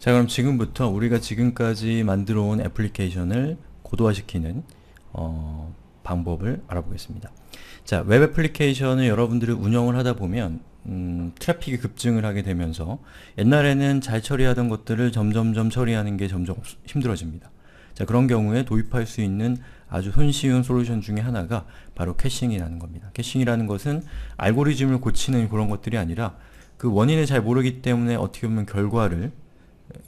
자 그럼 지금부터 우리가 지금까지 만들어 온 애플리케이션을 고도화시키는 어, 방법을 알아보겠습니다. 자, 웹 애플리케이션을 여러분들이 운영을 하다 보면 음, 트래픽이 급증을 하게 되면서 옛날에는 잘 처리하던 것들을 점점점 처리하는 게 점점 힘들어집니다. 자, 그런 경우에 도입할 수 있는 아주 손쉬운 솔루션 중에 하나가 바로 캐싱이라는 겁니다. 캐싱이라는 것은 알고리즘을 고치는 그런 것들이 아니라 그 원인을 잘 모르기 때문에 어떻게 보면 결과를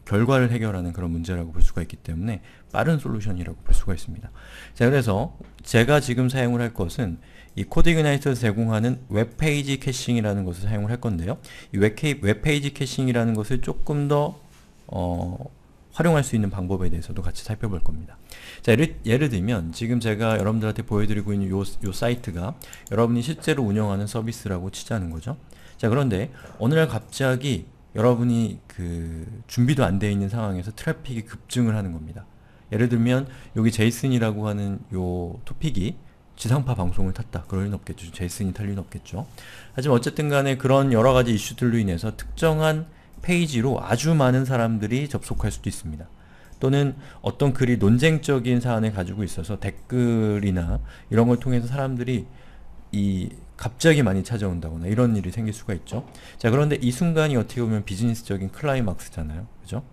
결과를 해결하는 그런 문제라고 볼 수가 있기 때문에 빠른 솔루션이라고 볼 수가 있습니다. 자, 그래서 제가 지금 사용을 할 것은 이 코디그나이트에서 제공하는 웹페이지 캐싱이라는 것을 사용을 할 건데요. 이웹페이지 캐싱이라는 것을 조금 더 어, 활용할 수 있는 방법에 대해서도 같이 살펴볼 겁니다. 자, 예를, 예를 들면 지금 제가 여러분들한테 보여드리고 있는 요, 요 사이트가 여러분이 실제로 운영하는 서비스라고 치자는 거죠. 자, 그런데 어느 날 갑자기 여러분이 그 준비도 안 되어 있는 상황에서 트래픽이 급증을 하는 겁니다. 예를 들면 여기 제이슨이라고 하는 요 토픽이 지상파 방송을 탔다. 그럴 리는 없겠죠. 제이슨이 탈 리는 없겠죠. 하지만 어쨌든 간에 그런 여러 가지 이슈들로 인해서 특정한 페이지로 아주 많은 사람들이 접속할 수도 있습니다. 또는 어떤 글이 논쟁적인 사안을 가지고 있어서 댓글이나 이런 걸 통해서 사람들이 이 갑자기 많이 찾아온다거나 이런 일이 생길 수가 있죠. 자 그런데 이 순간이 어떻게 보면 비즈니스적인 클라이막스잖아요. 그죠?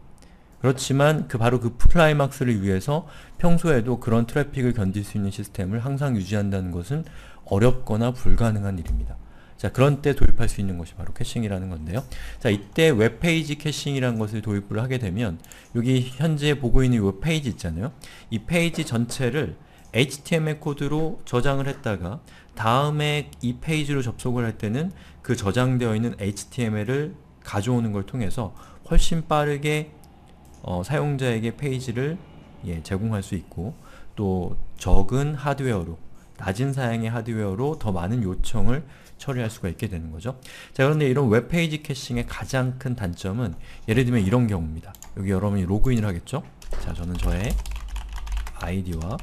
그렇지만 그 바로 그 클라이막스를 위해서 평소에도 그런 트래픽을 견딜 수 있는 시스템을 항상 유지한다는 것은 어렵거나 불가능한 일입니다. 자 그런 때 도입할 수 있는 것이 바로 캐싱이라는 건데요. 자 이때 웹페이지 캐싱이라는 것을 도입을 하게 되면 여기 현재 보고 있는 이 페이지 있잖아요. 이 페이지 전체를 HTML 코드로 저장을 했다가 다음에 이 페이지로 접속을 할 때는 그 저장되어 있는 HTML을 가져오는 걸 통해서 훨씬 빠르게 어, 사용자에게 페이지를 예, 제공할 수 있고 또 적은 하드웨어로 낮은 사양의 하드웨어로 더 많은 요청을 처리할 수가 있게 되는 거죠. 자 그런데 이런 웹페이지 캐싱의 가장 큰 단점은 예를 들면 이런 경우입니다. 여기 여러분이 로그인을 하겠죠? 자 저는 저의 아이디와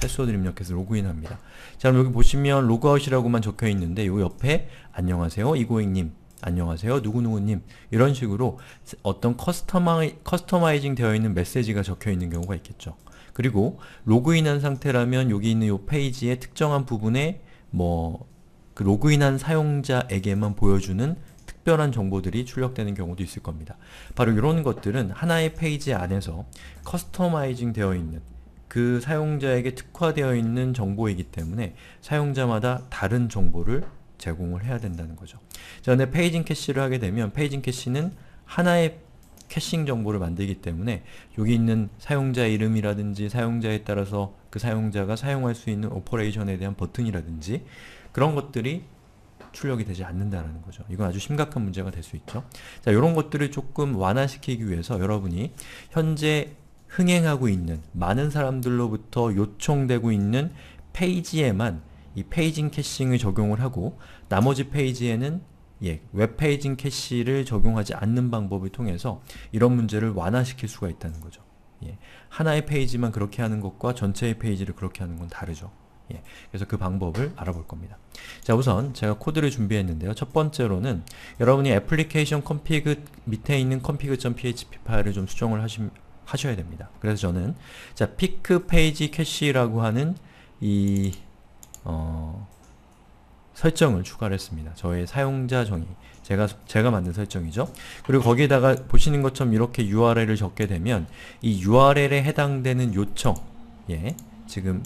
패스워드를 입력해서 로그인합니다. 자 그럼 여기 보시면 로그아웃이라고만 적혀있는데 요 옆에 안녕하세요 이고잉님 안녕하세요 누구누구님 이런 식으로 어떤 커스터마이, 커스터마이징 되어 있는 메시지가 적혀 있는 경우가 있겠죠. 그리고 로그인한 상태라면 여기 있는 이 페이지의 특정한 부분에 뭐그 로그인한 사용자에게만 보여주는 특별한 정보들이 출력되는 경우도 있을 겁니다. 바로 이런 것들은 하나의 페이지 안에서 커스터마이징 되어 있는 그 사용자에게 특화되어 있는 정보이기 때문에 사용자마다 다른 정보를 제공을 해야 된다는 거죠. 자, 근데 페이징 캐시를 하게 되면 페이징 캐시는 하나의 캐싱 정보를 만들기 때문에 여기 있는 사용자 이름이라든지 사용자에 따라서 그 사용자가 사용할 수 있는 오퍼레이션에 대한 버튼이라든지 그런 것들이 출력이 되지 않는다는 거죠. 이건 아주 심각한 문제가 될 수 있죠. 자, 이런 것들을 조금 완화시키기 위해서 여러분이 현재 흥행하고 있는 많은 사람들로부터 요청되고 있는 페이지에만 이 페이징 캐싱을 적용을 하고 나머지 페이지에는 예, 웹페이징 캐시를 적용하지 않는 방법을 통해서 이런 문제를 완화시킬 수가 있다는 거죠. 예, 하나의 페이지만 그렇게 하는 것과 전체의 페이지를 그렇게 하는 건 다르죠. 예, 그래서 그 방법을 알아볼 겁니다. 자 우선 제가 코드를 준비했는데요. 첫 번째로는 여러분이 애플리케이션 컴피그 밑에 있는 컴피그.php 파일을 좀 수정을 하시, 하셔야 됩니다. 그래서 저는 자 피크 페이지 캐시라고 하는 이 어, 설정을 추가를 했습니다. 저의 사용자 정의, 제가 제가 만든 설정이죠. 그리고 거기에다가 보시는 것처럼 이렇게 URL을 적게 되면 이 URL에 해당되는 요청, 예, 지금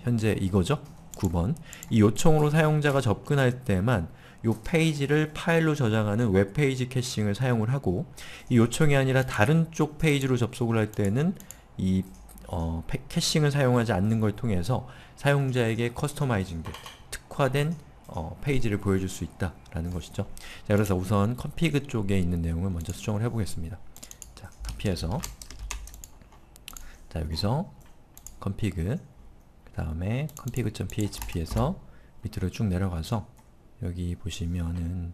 현재 이거죠? 9번 이 요청으로 사용자가 접근할 때만 이 페이지를 파일로 저장하는 웹페이지 캐싱을 사용을 하고 이 요청이 아니라 다른 쪽 페이지로 접속을 할 때는 이 어, 캐싱을 사용하지 않는 걸 통해서 사용자에게 커스터마이징된, 특화된 어, 페이지를 보여줄 수 있다라는 것이죠. 자, 그래서 우선 컴피그 쪽에 있는 내용을 먼저 수정을 해보겠습니다. 자, 카피해서 자, 여기서 컴피그 그 다음에 컴피그.php에서 밑으로 쭉 내려가서 여기 보시면은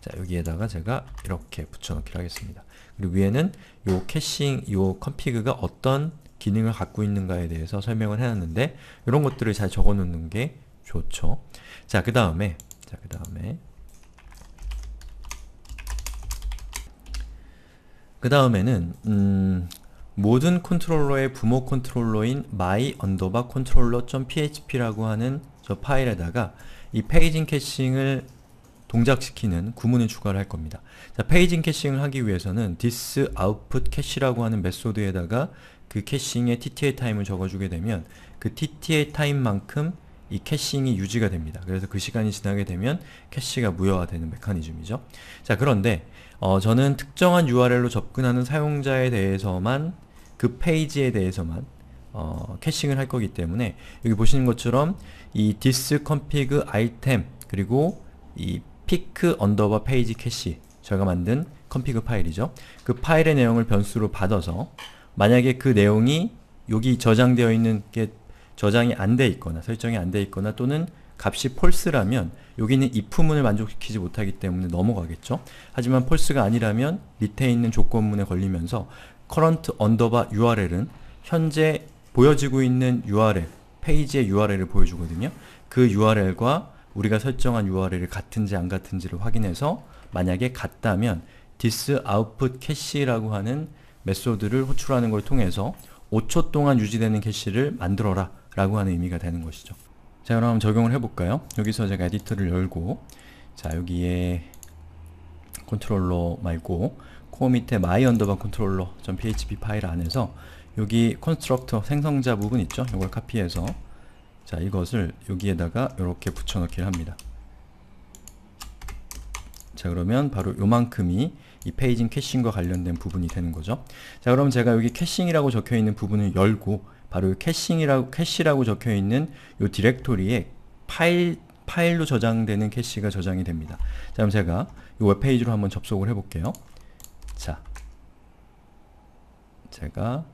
자 여기에다가 제가 이렇게 붙여넣기를 하겠습니다. 그리고 위에는 요 캐싱, 요컴피그가 어떤 기능을 갖고 있는가에 대해서 설명을 해놨는데 이런 것들을 잘 적어놓는 게 좋죠. 자그 다음에 자그 다음에 그 다음에는 음, 모든 컨트롤러의 부모 컨트롤러인 my u n d e r b a controller.php라고 하는 저 파일에다가 이 페이징 캐싱을 동작시키는 구문을 추가를 할 겁니다. 자, 페이징 캐싱을 하기 위해서는 this output cache라고 하는 메소드에다가 그 캐싱의 TTA 타임을 적어주게 되면 그 TTA 타임만큼 이 캐싱이 유지가 됩니다. 그래서 그 시간이 지나게 되면 캐시가 무효화되는 메커니즘이죠. 자 그런데 어, 저는 특정한 URL로 접근하는 사용자에 대해서만 그 페이지에 대해서만 어, 캐싱을 할 거기 때문에 여기 보시는 것처럼 이 디스 컴피그 아이템 그리고 이 피크 언더바 페이지 캐시 제가 만든 컴피그 파일이죠. 그 파일의 내용을 변수로 받아서 만약에 그 내용이 여기 저장되어 있는 게 저장이 안 돼 있거나 설정이 안 돼 있거나 또는 값이 false라면 여기는 if 문을 만족시키지 못하기 때문에 넘어가겠죠. 하지만 false가 아니라면 밑에 있는 조건문에 걸리면서 current underbar url은 현재 보여지고 있는 url, 페이지의 url을 보여주거든요. 그 url과 우리가 설정한 url이 같은지 안 같은지를 확인해서 만약에 같다면 disoutputcache라고 하는 메소드를 호출하는 걸 통해서 5초 동안 유지되는 캐시를 만들어라 라고 하는 의미가 되는 것이죠. 자 그럼 적용을 해볼까요? 여기서 제가 에디터를 열고 자 여기에 컨트롤러 말고 코어 밑에 my 언더바 컨트롤러 .php 파일 안에서 여기 컨스트럭터 생성자 부분 있죠? 이걸 카피해서 자 이것을 여기에다가 이렇게 붙여넣기를 합니다. 자 그러면 바로 요만큼이 이 페이징 캐싱과 관련된 부분이 되는 거죠. 자 그럼 제가 여기 캐싱이라고 적혀있는 부분을 열고 바로 캐싱이라고 캐시라고 적혀 있는 이 디렉토리에 파일 파일로 저장되는 캐시가 저장이 됩니다. 자, 그럼 제가 이 웹페이지로 한번 접속을 해 볼게요. 자. 제가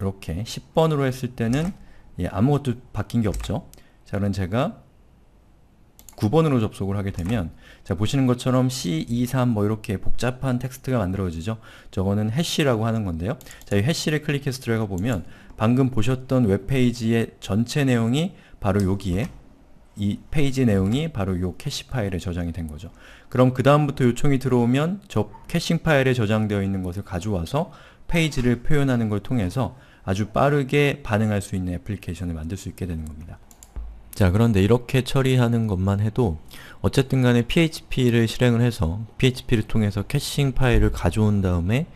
이렇게 10번으로 했을 때는 예, 아무것도 바뀐 게 없죠. 자, 그럼 제가 9번으로 접속을 하게 되면 자 보시는 것처럼 C23 e, 뭐 이렇게 복잡한 텍스트가 만들어지죠. 저거는 해시라고 하는 건데요. 자이 해시를 클릭해서 들어가 보면 방금 보셨던 웹페이지의 전체 내용이 바로 여기에 이 페이지 내용이 바로 요 캐시 파일에 저장이 된 거죠. 그럼 그 다음부터 요청이 들어오면 저 캐싱 파일에 저장되어 있는 것을 가져와서 페이지를 표현하는 걸 통해서 아주 빠르게 반응할 수 있는 애플리케이션을 만들 수 있게 되는 겁니다. 자 그런데 이렇게 처리하는 것만 해도 어쨌든 간에 php를 실행을 해서 php를 통해서 캐싱 파일을 가져온 다음에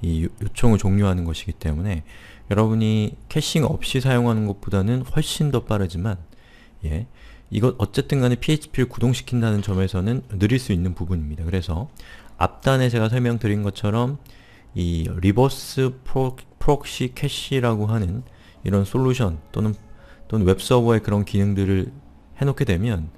이 요청을 종료하는 것이기 때문에 여러분이 캐싱 없이 사용하는 것보다는 훨씬 더 빠르지만 예, 이것 어쨌든 간에 php를 구동시킨다는 점에서는 느릴 수 있는 부분입니다. 그래서 앞단에 제가 설명드린 것처럼 이 리버스 프로, 프록시 캐시라고 하는 이런 솔루션 또는 또는 웹서버에 그런 기능들을 해놓게 되면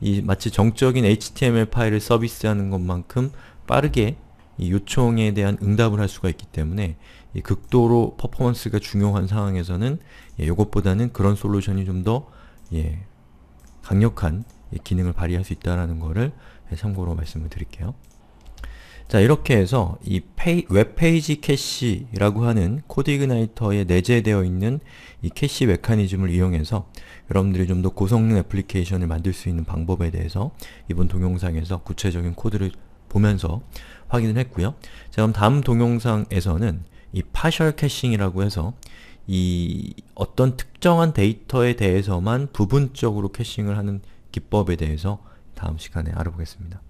이 마치 정적인 HTML 파일을 서비스하는 것만큼 빠르게 이 요청에 대한 응답을 할 수가 있기 때문에 극도로 퍼포먼스가 중요한 상황에서는 예, 이것보다는 그런 솔루션이 좀 더 예, 강력한 기능을 발휘할 수 있다는 것을 참고로 말씀을 드릴게요. 자, 이렇게 해서 이 페이, 웹페이지 캐시라고 하는 코디그나이터에 내재되어 있는 이 캐시 메커니즘을 이용해서 여러분들이 좀 더 고성능 애플리케이션을 만들 수 있는 방법에 대해서 이번 동영상에서 구체적인 코드를 보면서 확인을 했고요. 자, 그럼 다음 동영상에서는 이 파셜 캐싱이라고 해서 이 어떤 특정한 데이터에 대해서만 부분적으로 캐싱을 하는 기법에 대해서 다음 시간에 알아보겠습니다.